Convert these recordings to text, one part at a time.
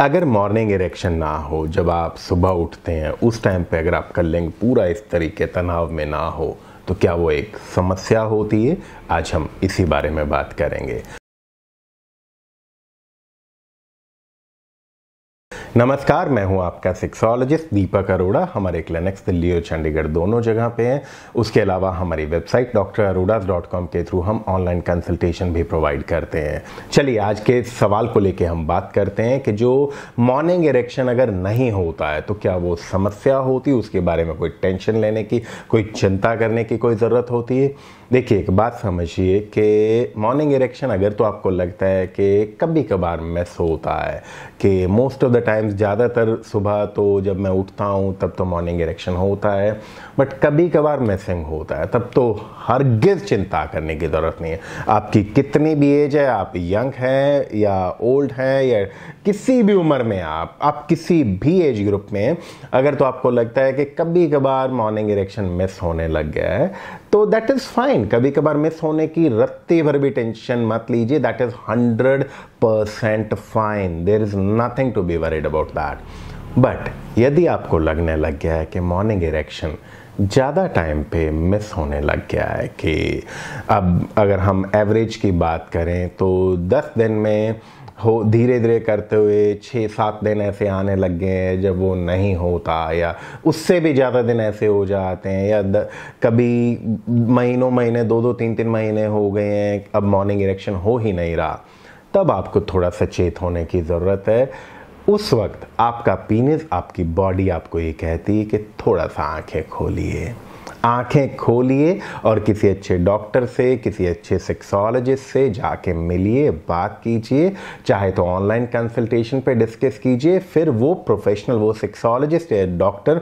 अगर morning erection ना हो जब आप सुबह उठते हैं उस टाइम पे अगर आपका लिंग पूरा इस तरीके तनाव में ना हो तो क्या वो एक समस्या होती है आज हम इसी बारे में बात करेंगे नमस्कार मैं हूं आपका सिक्सोलॉजिस्ट दीपक अरोड़ा हमारे क्लिनिक्स दिल्ली और चंडीगढ़ दोनों जगह पे हैं उसके अलावा हमारी website doctor Arora dot com के थ्रू हम ऑनलाइन कंसल्टेशन भी प्रोवाइड करते हैं चलिए आज के सवाल को लेके हम बात करते हैं कि जो मॉर्निंग इरेक्शन अगर नहीं होता है तो क्या वो समस्या होती उसके बारे में कोई टेंशन लेने की कोई चिंता करने की कोई ज़रूरत होती है देखिए एक बात समझिए कि मॉर्निंग इरेक्शन अगर तो आपको लगता है कि कभी कभार मिस होता है कि most of the time times ज़्यादातर सुबह तो जब मैं उठता हूँ तब तो मॉर्निंग इरेक्शन होता है बट कभी कभार मिसिंग होता है तब तो हरगिज चिंता करने की ज़रूरत नहीं है आपकी कितनी भी एज है आप यंग हैं या ओल्ड हैं या किसी भी उम्र में आप आप किसी भी एज ग्रुप में अगर तो आपको लगता है कि कभी कभार मॉर्निंग इरेक्शन मिस होने लग गया है तो दैट इज़ फाइन कभी कभार मिस होने की रत्ती भर भी टेंशन मत लीजिए that is hundred percent fine there is nothing to be worried about that but यदि आपको लगने लग गया है कि मॉर्निंग इरेक्शन ज़्यादा टाइम पे मिस होने लग गया है कि अब अगर हम एवरेज की बात करें तो 10 दिन में हो धीरे धीरे करते हुए छः सात दिन ऐसे आने लग गए हैं जब वो नहीं होता या उससे भी ज़्यादा दिन ऐसे हो जाते हैं या द, कभी महीनों महीने दो दो तीन तीन महीने हो गए हैं अब मॉर्निंग इरेक्शन हो ही नहीं रहा तब आपको थोड़ा सचेत होने की ज़रूरत है उस वक्त आपका पीनिस आपकी बॉडी आपको ये कहती है कि थोड़ा सा आंखें खोलिए आंखें खोलिए और किसी अच्छे डॉक्टर से किसी अच्छे सेक्सोलॉजिस्ट से जाके मिलिए बात कीजिए चाहे तो ऑनलाइन कंसल्टेशन पे डिस्कस कीजिए फिर वो प्रोफेशनल वो सेक्सोलॉजिस्ट या डॉक्टर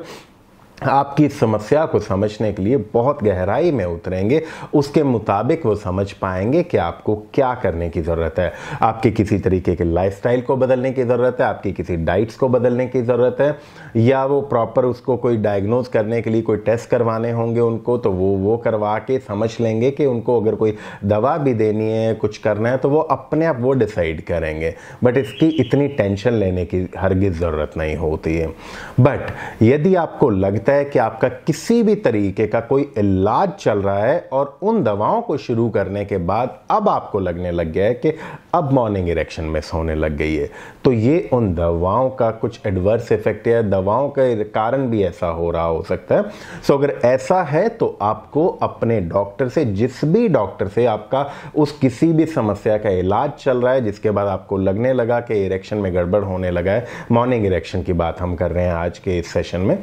आपकी समस्या को समझने के लिए बहुत गहराई में उतरेंगे उसके मुताबिक वो समझ पाएंगे कि आपको क्या करने की ज़रूरत है आपके किसी तरीके के लाइफस्टाइल को बदलने की ज़रूरत है आपकी किसी डाइट्स को बदलने की ज़रूरत है या वो प्रॉपर उसको कोई डायग्नोज करने के लिए कोई टेस्ट करवाने होंगे उनको तो वो वो करवा के समझ लेंगे कि उनको अगर कोई दवा भी देनी है कुछ करना है तो वो अपने आप वो डिसाइड करेंगे बट इसकी इतनी टेंशन लेने की हरगिज़ ज़रूरत नहीं होती है बट यदि आपको लगता सकता है कि आपका किसी भी तरीके का कोई इलाज चल रहा है और उन दवाओं को शुरू करने के बाद अब आपको लगने लग गया है कि अब मॉर्निंग इरेक्शन मिस होने लग गई है तो ये उन दवाओं का कुछ एडवर्स इफेक्ट या दवाओं के कारण भी ऐसा हो रहा हो सकता है सो अगर ऐसा है तो आपको अपने डॉक्टर से जिस भी डॉक्टर से आपका उस किसी भी समस्या का इलाज चल रहा है जिसके बाद आपको लगने लगा कि इरेक्शन में गड़बड़ होने लगा है मॉर्निंग इरेक्शन की बात हम कर रहे हैं आज के इस सेशन में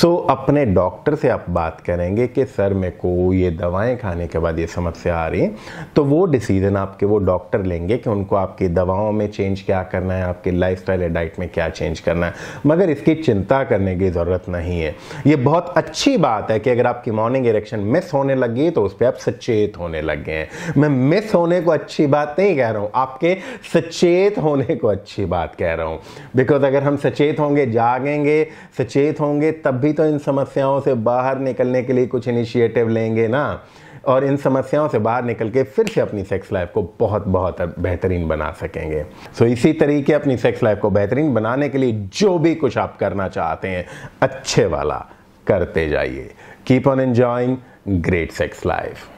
सो अपने डॉक्टर से आप बात करेंगे कि सर मे को ये दवाएं खाने के बाद ये समस्या आ रही है तो वो डिसीज़न आपके वो डॉक्टर लेंगे कि उनको आपकी दवाओं में चेंज क्या करना है आपके लाइफ स्टाइल या डाइट में क्या चेंज करना है मगर इसकी चिंता करने की ज़रूरत नहीं है ये बहुत अच्छी बात है कि अगर आपकी मॉर्निंग इरेक्शन मिस होने लगी तो उस पर आप सचेत होने लग गए हैं मैं मिस होने को अच्छी बात नहीं कह रहा हूँ आपके सचेत होने को अच्छी बात कह रहा हूँ बिकॉज अगर हम सचेत होंगे जागेंगे सचेत होंगे तब भी तो इन समस्याओं से बाहर निकलने के लिए कुछ इनिशिएटिव लेंगे ना और इन समस्याओं से बाहर निकल के फिर से अपनी सेक्स लाइफ को बहुत बहुत बेहतरीन बना सकेंगे सो so, इसी तरीके अपनी सेक्स लाइफ को बेहतरीन बनाने के लिए जो भी कुछ आप करना चाहते हैं अच्छे वाला करते जाइए keep on enjoying great sex life